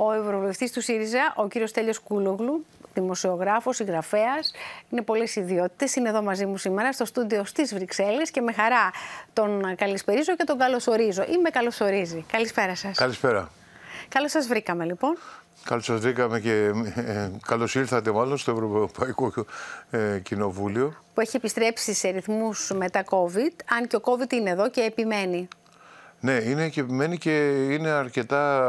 Ο Ευρωβουλευτής του ΣΥΡΙΖΑ, ο κύριος Τέλιο Κούλογλου, δημοσιογράφος, συγγραφέας. Είναι πολλές ιδιότητες. Είναι εδώ μαζί μου σήμερα στο στούντιο στις Βρυξέλλες και με χαρά τον καλησπερίζω και τον καλωσορίζω. Ή με καλωσορίζει. Καλησπέρα σας. Καλησπέρα. Καλώς σας βρήκαμε λοιπόν. Καλώς σας βρήκαμε και ε, ε καλώς ήρθατε μάλλον στο Ευρωπαϊκό ε, Κοινοβούλιο. Που έχει επιστρέψει σε ρυθμούς μετά COVID, αν και ο COVID είναι εδώ και επιμένει. Ναι, είναι και επιμένει και είναι αρκετά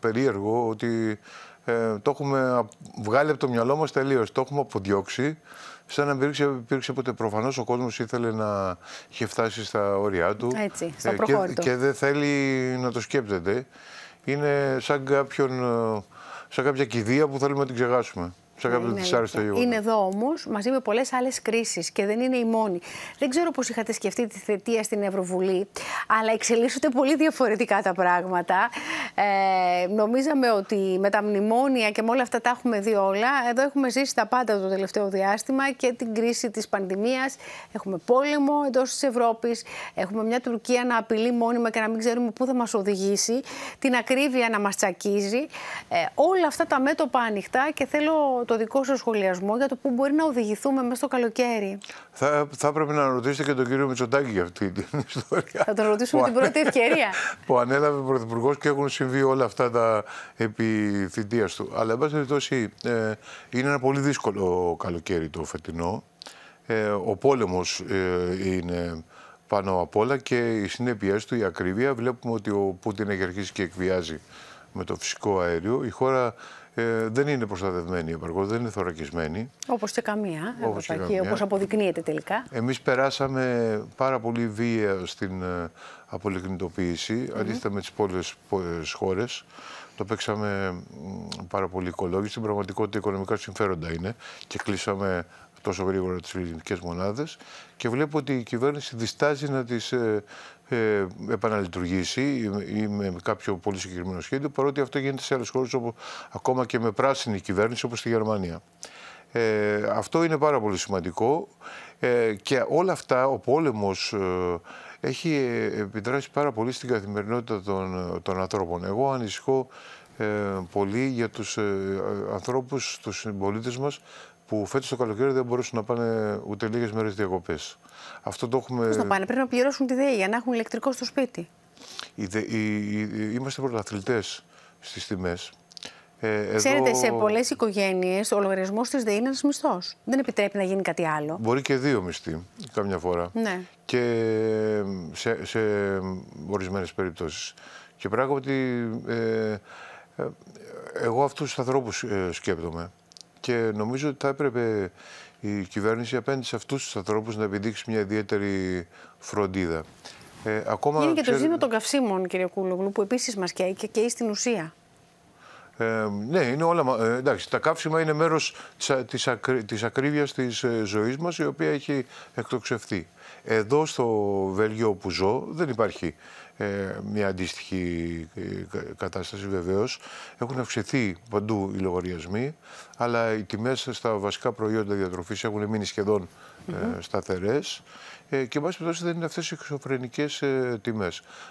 περίεργο ότι ε, το έχουμε βγάλει από το μυαλό μας τελείως, το έχουμε αποδιώξει. Σαν να υπήρξε, ποτέ προφανώς ο κόσμος ήθελε να είχε φτάσει στα όρια του. Έτσι, ε, και, και δεν θέλει να το σκέπτεται. Είναι σαν, κάποιον, ε, σαν κάποια κηδεία που θέλουμε να την ξεχάσουμε. Είναι εδώ όμως μαζί με πολλές άλλες κρίσεις και δεν είναι η μόνη. Δεν ξέρω πώς είχατε σκεφτεί τη θετία στην Ευρωβουλή, αλλά εξελίσσονται πολύ διαφορετικά τα πράγματα. Ε, νομίζαμε ότι με τα μνημόνια και με όλα αυτά τα έχουμε δει όλα. Εδώ έχουμε ζήσει τα πάντα το τελευταίο διάστημα και την κρίση της πανδημίας. Έχουμε πόλεμο εντός της Ευρώπης. Έχουμε μια Τουρκία να απειλεί μόνιμα και να μην ξέρουμε πού θα μας οδηγήσει. Την ακρίβεια να μας τσακίζει. Ε, όλα αυτά τα μέτωπα ανοιχτά και θέλω το δικό σου σχολιασμό για το που μπορεί να οδηγηθούμε μέσα στο καλοκαίρι. Θα, θα έπρεπε να ρωτήσετε και τον κύριο Μητσοτάκη για αυτή την ιστορία. Θα τον ρωτήσουμε την πρώτη ευκαιρία. που ανέλαβε ο Πρωθυπουργός και έχουν συμβεί όλα αυτά τα επί του. Αλλά, εν πάση περιπτώσει, ε, είναι ένα πολύ δύσκολο καλοκαίρι το φετινό. Ε, ο πόλεμος ε, είναι πάνω απ' όλα και οι συνέπειε του, η ακρίβεια. Βλέπουμε ότι ο Πούτιν έχει αρχίσει και εκβιάζει με το φυσικό αέριο. Η χώρα ε, δεν είναι προστατευμένη επαρκώ, δεν είναι θωρακισμένη. Όπως και καμία όπως όπως αποδεικνύεται τελικά. Εμείς περάσαμε πάρα πολύ βία στην ε, απολυκνητοποίηση, mm αντίθετα με τις πόλε ε, χώρες. Το παίξαμε πάρα πολύ οικολόγοι. Στην πραγματικότητα, οικονομικά συμφέροντα είναι και κλείσαμε τόσο γρήγορα τις ελληνικές μονάδες και βλέπω ότι η κυβέρνηση διστάζει να τις ε, ε, επαναλειτουργήσει ή με κάποιο πολύ συγκεκριμένο σχέδιο, παρότι αυτό γίνεται σε άλλες χώρες ακόμα και με πράσινη κυβέρνηση όπως στη Γερμανία. Ε, αυτό είναι πάρα πολύ σημαντικό ε, και όλα αυτά ο πόλεμος έχει επιδράσει πάρα πολύ στην καθημερινότητα των, ανθρώπων. Εγώ ανησυχώ πολύ για τους ανθρώπους, τους συμπολίτες μας που φέτος το καλοκαίρι δεν μπορούσαν να πάνε ούτε λίγες μέρες διακοπές. Αυτό το έχουμε. Πώς να πάνε, πρέπει να πληρώσουν τη ΔΕΗ για να έχουν ηλεκτρικό στο σπίτι. είμαστε πρωταθλητές στις τιμές. Ε, Ξέρετε, σε πολλές οικογένειες ο λογαριασμός της ΔΕΗ είναι ένας μισθός. Δεν επιτρέπει να γίνει κάτι άλλο. Μπορεί και δύο μισθοί, καμιά φορά. Ναι. Και ε, σε, σε ορισμένες περιπτώσεις. Και πράγματι, ε, ε εγώ αυτούς τους ανθρώπους ε, σκέπτομαι. Και νομίζω ότι θα έπρεπε η κυβέρνηση απέναντι σε αυτούς τους ανθρώπους να επιδείξει μια ιδιαίτερη φροντίδα. Ε, ακόμα, Είναι και το ζήτημα των καυσίμων, κύριε Κούλογλου, που επίσης μας καίει και καίει στην ουσία. Ε, ναι, είναι όλα. Ε, εντάξει, τα καύσιμα είναι μέρος της της ακρίβειας της ε, ζωής μας, η οποία έχει εκτοξευθεί. Εδώ στο Βέλγιο που ζω δεν υπάρχει ε, μια αντίστοιχη ε, κατάσταση βεβαίως. Έχουν αυξηθεί παντού οι λογαριασμοί, αλλά οι τιμές στα βασικά προϊόντα διατροφής έχουν μείνει σχεδόν mm ε, σταθερές. Ε, και εν πάση δεν είναι αυτές οι εξωφρενικές ε, τιμές.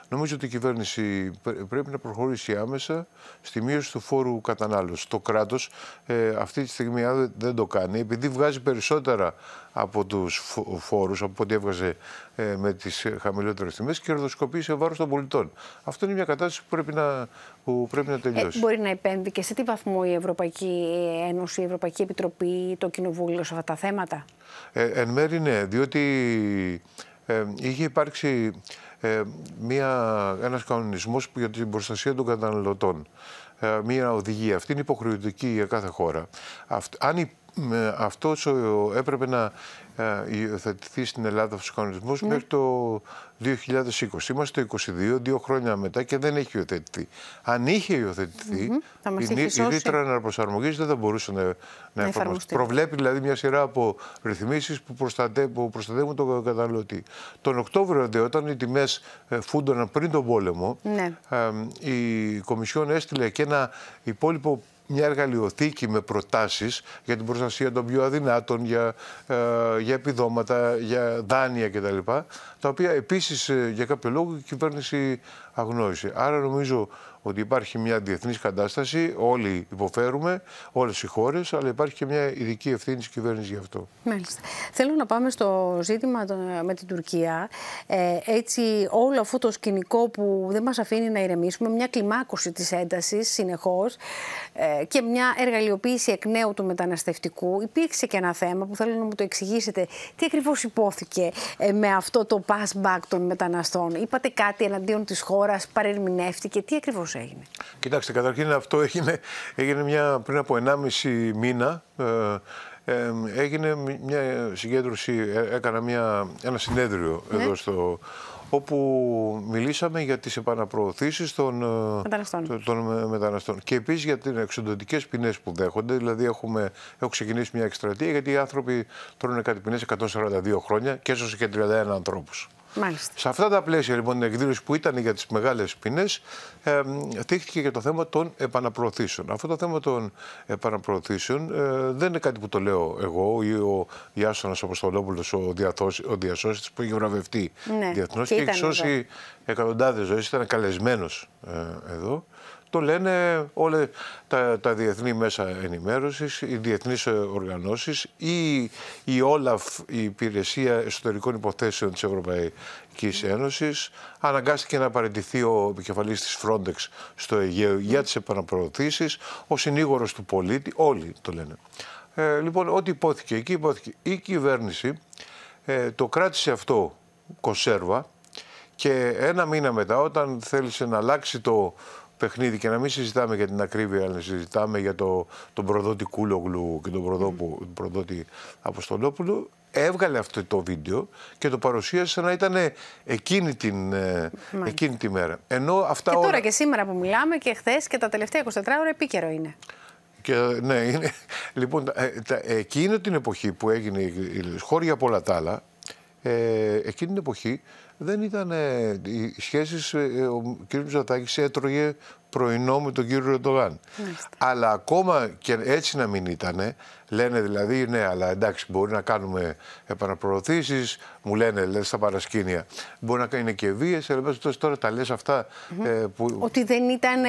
Νομίζω ότι η κυβέρνηση πρέπει να προχωρήσει άμεσα στη μείωση του φόρου κατανάλωσης. Το κράτος ε, αυτή τη στιγμή δεν το κάνει, επειδή βγάζει περισσότερα από τους φόρους, από ό,τι έβγαζε με τις χαμηλότερες τιμές, κερδοσκοπεί σε βάρος των πολιτών. Αυτό είναι μια κατάσταση που πρέπει να, που πρέπει να τελειώσει. μπορεί να επένδει και σε τι βαθμό η Ευρωπαϊκή Ένωση, η Ευρωπαϊκή Επιτροπή, το Κοινοβούλιο σε αυτά τα θέματα. εν μέρη ναι, διότι ε, είχε υπάρξει ε, μια, ένας κανονισμός για την προστασία των καταναλωτών. Ε, μια οδηγία. Αυτή είναι υποχρεωτική για κάθε χώρα. Αυτ, αν αυτό έπρεπε να ε, υιοθετηθεί στην Ελλάδα στους κανονισμού ναι. μέχρι το 2020. Είμαστε το 22, δύο χρόνια μετά και δεν έχει υιοθετηθεί. Αν είχε υιοθετηθεί, mm -hmm. η, η ρήτρα αναπροσαρμογής δεν θα μπορούσε να, να, εφαρμοστεί. Προβλέπει δηλαδή μια σειρά από ρυθμίσεις που, προστατεύουν τον καταναλωτή. Τον Οκτώβριο, δε, όταν οι τιμές ε, φούντοναν πριν τον πόλεμο, ναι. η Κομισιόν έστειλε και ένα υπόλοιπο μια εργαλειοθήκη με προτάσεις για την προστασία των πιο αδυνάτων, για, ε, για επιδόματα, για δάνεια κτλ. Τα οποία επίσης ε, για κάποιο λόγο η κυβέρνηση αγνώρισε. Άρα νομίζω ότι υπάρχει μια διεθνής κατάσταση, όλοι υποφέρουμε, όλες οι χώρες, αλλά υπάρχει και μια ειδική ευθύνη της κυβέρνησης γι' αυτό. Μάλιστα. Θέλω να πάμε στο ζήτημα με την Τουρκία. Ε, έτσι, όλο αυτό το σκηνικό που δεν μας αφήνει να ηρεμήσουμε, μια κλιμάκωση της έντασης συνεχώς ε, και μια εργαλειοποίηση εκ νέου του μεταναστευτικού. Υπήρξε και ένα θέμα που θέλω να μου το εξηγήσετε. Τι ακριβώς υπόθηκε ε, με αυτό το pass back των μεταναστών. Είπατε κάτι εναντίον της χώρας, παρερμηνεύτηκε. Τι ακριβώς έγινε. Κοιτάξτε, καταρχήν αυτό έγινε, έγινε μια, πριν από 1,5 μήνα. Ε, ε έγινε μια συγκέντρωση, ε, έκανα μια, ένα συνέδριο ναι. εδώ στο όπου μιλήσαμε για τις επαναπροωθήσεις των ε, μεταναστών, μεταναστών. και επίσης για τις εξοντοτικές ποινές που δέχονται. Δηλαδή έχουμε, έχω ξεκινήσει μια εκστρατεία γιατί οι άνθρωποι τρώνε κάτι ποινές 142 χρόνια και έσωσε και 31 ανθρώπους. Μάλιστα. Σε αυτά τα πλαίσια λοιπόν την εκδήλωση που ήταν για τις μεγάλες πίνες ε, και το θέμα των επαναπροωθήσεων. Αυτό το θέμα των επαναπροωθήσεων ε, δεν είναι κάτι που το λέω εγώ ή ο Ιάσονας Αποστολόπουλος, ο, διαθώς, ο διασώστης που έχει βραβευτεί ναι. διεθνώς και, και έχει σώσει εκατοντάδες ζωές, ήταν καλεσμένος ε, εδώ. Το λένε όλα τα, τα διεθνή μέσα ενημέρωσης, οι διεθνείς οργανώσεις ή η Όλαφ, η Υπηρεσία Εσωτερικών Υποθέσεων της Ευρωπαϊκής Ένωσης αναγκάστηκε να παραιτηθεί ο επικεφαλής της Frontex στο Αιγαίο για τις επαναπροωθήσεις, ο συνήγορος του πολίτη, όλοι το λένε. Ε, λοιπόν, ό,τι υπόθηκε εκεί υπόθηκε. Η κυβέρνηση ε, το κράτησε αυτό κονσέρβα και ένα μήνα μετά όταν θέλησε να αλλάξει το παιχνίδι και να μην συζητάμε για την ακρίβεια, αλλά να συζητάμε για το, τον προδότη Κούλογλου και τον προδόπου, mm. προδότη Αποστολόπουλου, έβγαλε αυτό το βίντεο και το παρουσίασε να ήταν εκείνη, την, ε, εκείνη τη μέρα. Ενώ αυτά και τώρα και σήμερα που μιλάμε και χθες και τα τελευταία 24 ώρα επίκαιρο είναι. Και, ναι, είναι. Λοιπόν, ε, εκείνη την εποχή που έγινε η χώρια από όλα τα άλλα, ε, εκείνη την εποχή δεν ήταν. Οι σχέσεις. Ε, ε, ο κ. Μητσοτάκης έτρωγε πρωινό με τον κύριο Ερντογάν. Αλλά ακόμα και έτσι να μην ήταν, λένε δηλαδή, ναι, αλλά εντάξει, μπορεί να κάνουμε επαναπροωθήσεις, μου λένε, λένε στα παρασκήνια. Μπορεί να είναι και βίες, αλλά τώρα τα λες αυτα ε, που... Ότι δεν ήταν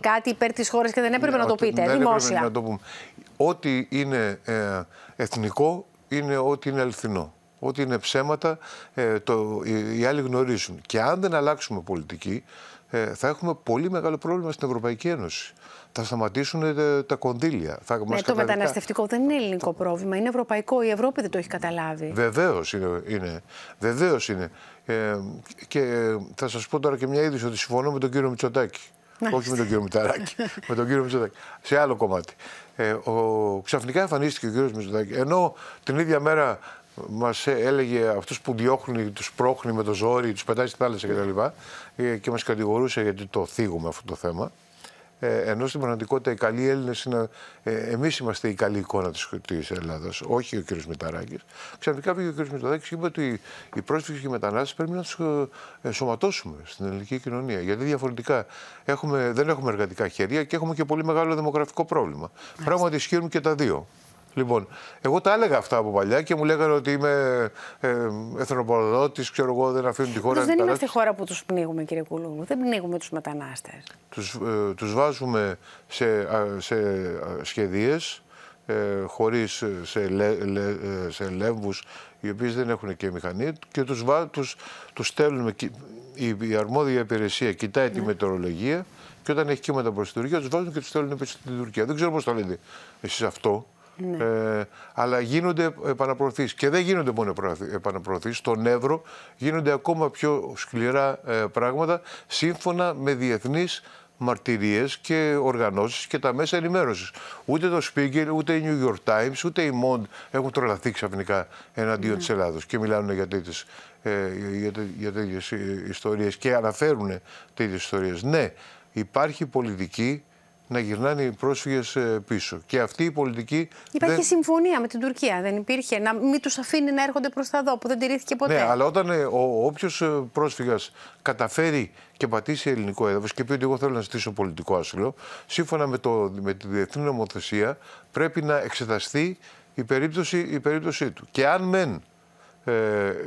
κάτι υπέρ της χώρας και δεν έπρεπε να το πείτε. δημόσια. Να το Ό,τι είναι εθνικό είναι ό,τι είναι αληθινό ότι είναι ψέματα, ε, το, οι, άλλοι γνωρίζουν. Και αν δεν αλλάξουμε πολιτική, ε, θα έχουμε πολύ μεγάλο πρόβλημα στην Ευρωπαϊκή Ένωση. Θα σταματήσουν ε, τα, κονδύλια. Θα ναι, το μεταναστευτικό δεν είναι ελληνικό πρόβλημα, είναι ευρωπαϊκό. Η Ευρώπη δεν το έχει καταλάβει. Βεβαίως είναι. είναι. Βεβαίως είναι. Ε, και θα σας πω τώρα και μια είδηση ότι συμφωνώ με τον κύριο Μητσοτάκη. Όχι με τον κύριο Μηταράκη, με τον κύριο Μητσοτάκη. Σε άλλο κομμάτι. ο, ξαφνικά εμφανίστηκε ο κύριος Μητσοτάκη. Ενώ την ίδια μέρα μας ε, έλεγε αυτούς που διώχνουν, τους πρόχνει με το ζόρι, τους πετάει στη θάλασσα κτλ. Και, ε, και μας κατηγορούσε γιατί το θίγουμε αυτό το θέμα. Ε, ενώ στην πραγματικότητα οι καλοί Έλληνες είναι. Ε, Εμείς είμαστε η καλή εικόνα της Ελλάδας, όχι ο κ. Μηταράκης. Ξαφνικά πήγε ο κ. Μηταράκης και είπε ότι οι πρόσφυγες και οι μετανάστες πρέπει να τους ενσωματώσουμε ε, στην ελληνική κοινωνία. Γιατί διαφορετικά έχουμε, δεν έχουμε εργατικά χέρια και έχουμε και πολύ μεγάλο δημογραφικό πρόβλημα. Πράγματι ισχύουν και τα δύο. Λοιπόν, εγώ τα έλεγα αυτά από παλιά και μου λέγανε ότι είμαι ε, εθνοπολιτή, ξέρω εγώ, δεν αφήνω τη χώρα. Εμεί δεν είμαστε χώρα που τους πνίγουμε, κύριε Κούλου. Δεν πνίγουμε τους μετανάστες. Τους ε, τους βάζουμε σε, σε σχεδίες, ε, χωρίς ε, σε, λε, σε οι οποίες δεν έχουν και μηχανή και τους τους, τους στέλνουμε. Η, η αρμόδια υπηρεσία κοιτάει τη ναι. μετεωρολογία και όταν έχει κύματα προς την Τουρκία, τους βάζουν και τους στέλνουν πίσω στην Τουρκία. Δεν ξέρω πώς το λέτε εσείς αυτό. Ναι. Ε, αλλά γίνονται ε, επαναπροωθήσεις Και δεν γίνονται μόνο επαναπροωθήσεις Στον Εύρο γίνονται ακόμα πιο σκληρά ε, πράγματα σύμφωνα με διεθνείς μαρτυρίες και οργανώσεις και τα μέσα ενημέρωσης Ούτε το Spiegel, ούτε η New York Times, ούτε η Mond έχουν τρολαθεί ξαφνικά εναντίον ναι. της και μιλάνε για τέτοιες ε, για, για ιστορίες και αναφέρουν τέτοιες ιστορίες. Ναι, υπάρχει πολιτική να γυρνάνε οι πρόσφυγες ε, πίσω. Και αυτή η πολιτική. Υπάρχει δεν... συμφωνία με την Τουρκία. Δεν υπήρχε. Να μην τους αφήνει να έρχονται προς τα δω, που δεν τηρήθηκε ποτέ. Ναι, αλλά όταν ε, ο όποιος ε, πρόσφυγας καταφέρει και πατήσει ελληνικό έδαφος και πει ότι εγώ θέλω να ζητήσω πολιτικό άσυλο, σύμφωνα με, το, με τη διεθνή νομοθεσία πρέπει να εξεταστεί η περίπτωση, η περίπτωσή του. Και αν μεν ε,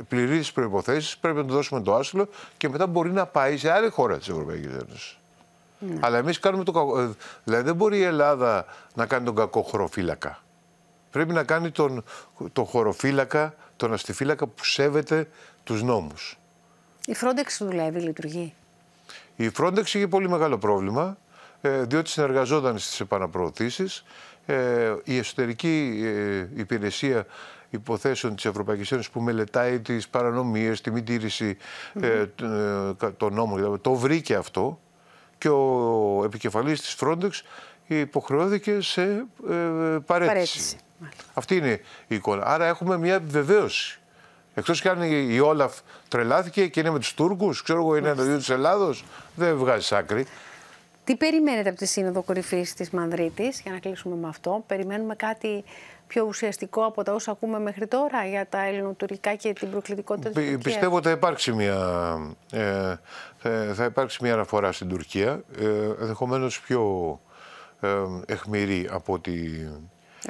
πληρεί τις προποθέσει, πρέπει να του δώσουμε το άσυλο και μετά μπορεί να πάει σε άλλη χώρα της Ευρωπαϊκής Ένωσης. Ναι. Αλλά εμείς κάνουμε το κακό. Ε, δηλαδή δεν μπορεί η Ελλάδα να κάνει τον κακό χωροφύλακα. Πρέπει να κάνει τον, τον χωροφύλακα, τον αστιφύλακα που σέβεται τους νόμους. Η Frontex δουλεύει, λειτουργεί. Η Frontex είχε πολύ μεγάλο πρόβλημα, ε, διότι συνεργαζόταν στις επαναπροωθήσεις. Ε, η εσωτερική υπηρεσία υποθέσεων της Ευρωπαϊκής Ένωσης που μελετάει τις παρανομίες, τη μη τήρηση των νόμων, το βρήκε αυτό και ο επικεφαλής της Frontex υποχρεώθηκε σε ε, παρέτηση. Αυτή είναι η εικόνα. Άρα έχουμε μια βεβαίωση. Εκτός και αν η Όλαφ τρελάθηκε και είναι με τους Τούρκους, ξέρω εγώ είναι ίδιο της Ελλάδος, δεν βγάζει άκρη. Τι περιμένετε από τη Σύνοδο Κορυφής της Μανδρίτης, για να κλείσουμε με αυτό. Περιμένουμε κάτι πιο ουσιαστικό από τα όσα ακούμε μέχρι τώρα για τα ελληνοτουρκικά και την προκλητικότητα της Τουρκίας. Πιστεύω ότι θα υπάρξει μια, ε, ε, θα υπάρξει μια αναφορά στην Τουρκία, ε, ενδεχομένως πιο ε, εχμηρή από ότι...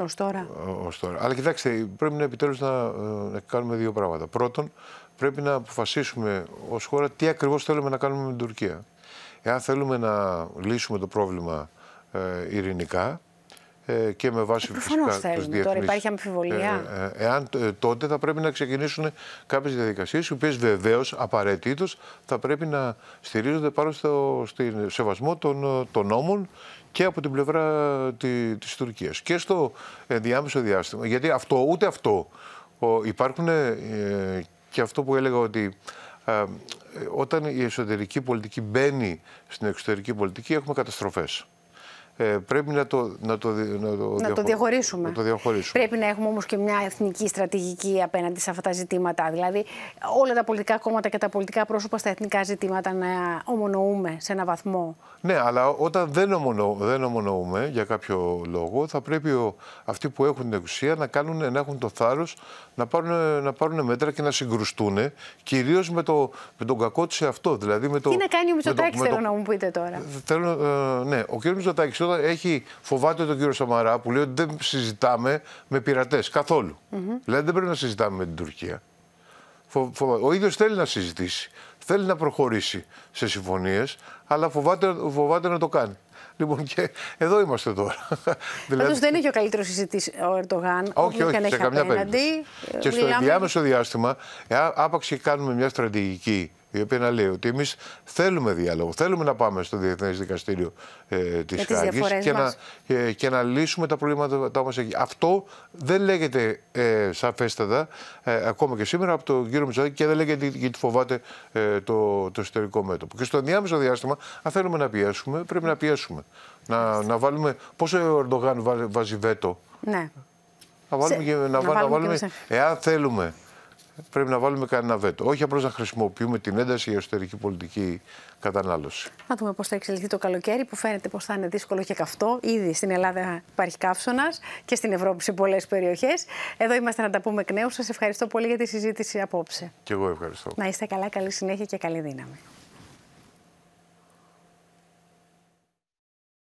Ως τώρα. Αλλά κοιτάξτε, πρέπει να επιτέλους να, ε, να κάνουμε δύο πράγματα. Πρώτον, πρέπει να αποφασίσουμε ως χώρα τι ακριβώς θέλουμε να κάνουμε με την Τουρκία. Εάν θέλουμε να λύσουμε το πρόβλημα ε, ειρηνικά, ε, και με βάση ε, φυσικά τους διεθνείς. Τώρα υπάρχει αμφιβολία. Ε, εάν τότε θα πρέπει να ξεκινήσουν κάποιες διαδικασίες, οι οποίες βεβαίως απαραίτητος θα πρέπει να στηρίζονται πάνω στο, σεβασμό των, νόμων και από την πλευρά τη, της Τουρκίας. Και στο διάμεσο διάστημα. Γιατί αυτό, ούτε αυτό. Υπάρχουν και αυτό που έλεγα ότι όταν η εσωτερική πολιτική μπαίνει στην εξωτερική πολιτική έχουμε καταστροφές ε, πρέπει να το, να το, να το, να το διαχωρίσουμε. Να το διαχωρίσουμε. Πρέπει να έχουμε όμως και μια εθνική στρατηγική απέναντι σε αυτά τα ζητήματα. Δηλαδή όλα τα πολιτικά κόμματα και τα πολιτικά πρόσωπα στα εθνικά ζητήματα να ομονοούμε σε ένα βαθμό. Ναι, αλλά όταν δεν, ομονο, δεν ομονοούμε για κάποιο λόγο θα πρέπει αυτοί που έχουν την εξουσία να, κάνουν, να έχουν το θάρρος, να πάρουν, να πάρουν μέτρα και να συγκρουστούν κυρίως με, το, με τον κακό τους σε αυτό. Δηλαδή με το, Τι να κάνει ο Μητσοτάκης θέλω να μου πείτε τώρα. Ε, ναι, ο κ έχει φοβάται τον κύριο Σαμαρά που λέει ότι δεν συζητάμε με πειρατές καθόλου. Δηλαδή δεν πρέπει να συζητάμε με την Τουρκία. Ο ίδιος θέλει να συζητήσει. Θέλει να προχωρήσει σε συμφωνίες, αλλά φοβάται, να το κάνει. Λοιπόν, και εδώ είμαστε τώρα. δηλαδή... δεν έχει ο καλύτερος συζητής ο Ερντογάν. Όχι, όχι, όχι σε καμιά περίπτωση. Και στο ενδιάμεσο διάστημα, άπαξ και κάνουμε μια στρατηγική η οποία να λέει ότι εμείς θέλουμε διάλογο, θέλουμε να πάμε στο Διεθνές Δικαστήριο ε, της Χάγη και, να, ε, και να λύσουμε τα προβλήματά μα εκεί. Αυτό δεν λέγεται ε, σαφέστατα ε, ακόμα και σήμερα από τον κύριο Μητσοδάκη και δεν λέγεται γιατί φοβάται ε, το, το εσωτερικό μέτωπο. Και στο ενδιάμεσο διάστημα, αν θέλουμε να πιέσουμε, πρέπει να πιέσουμε. Να, να βάλουμε. Πόσο ο Ερντογάν βάζει βέτο. Ναι. Να βάλουμε, να, βάλουμε, να βάλουμε και... εάν θέλουμε πρέπει να βάλουμε κανένα βέτο. Όχι απλώς να χρησιμοποιούμε την ένταση για εσωτερική πολιτική κατανάλωση. Να δούμε πώς θα εξελιχθεί το καλοκαίρι, που φαίνεται πως θα είναι δύσκολο και καυτό. Ήδη στην Ελλάδα υπάρχει καύσωνας και στην Ευρώπη σε πολλές περιοχές. Εδώ είμαστε να τα πούμε εκ νέου. Σας ευχαριστώ πολύ για τη συζήτηση απόψε. Και εγώ ευχαριστώ. Να είστε καλά, καλή συνέχεια και καλή δύναμη.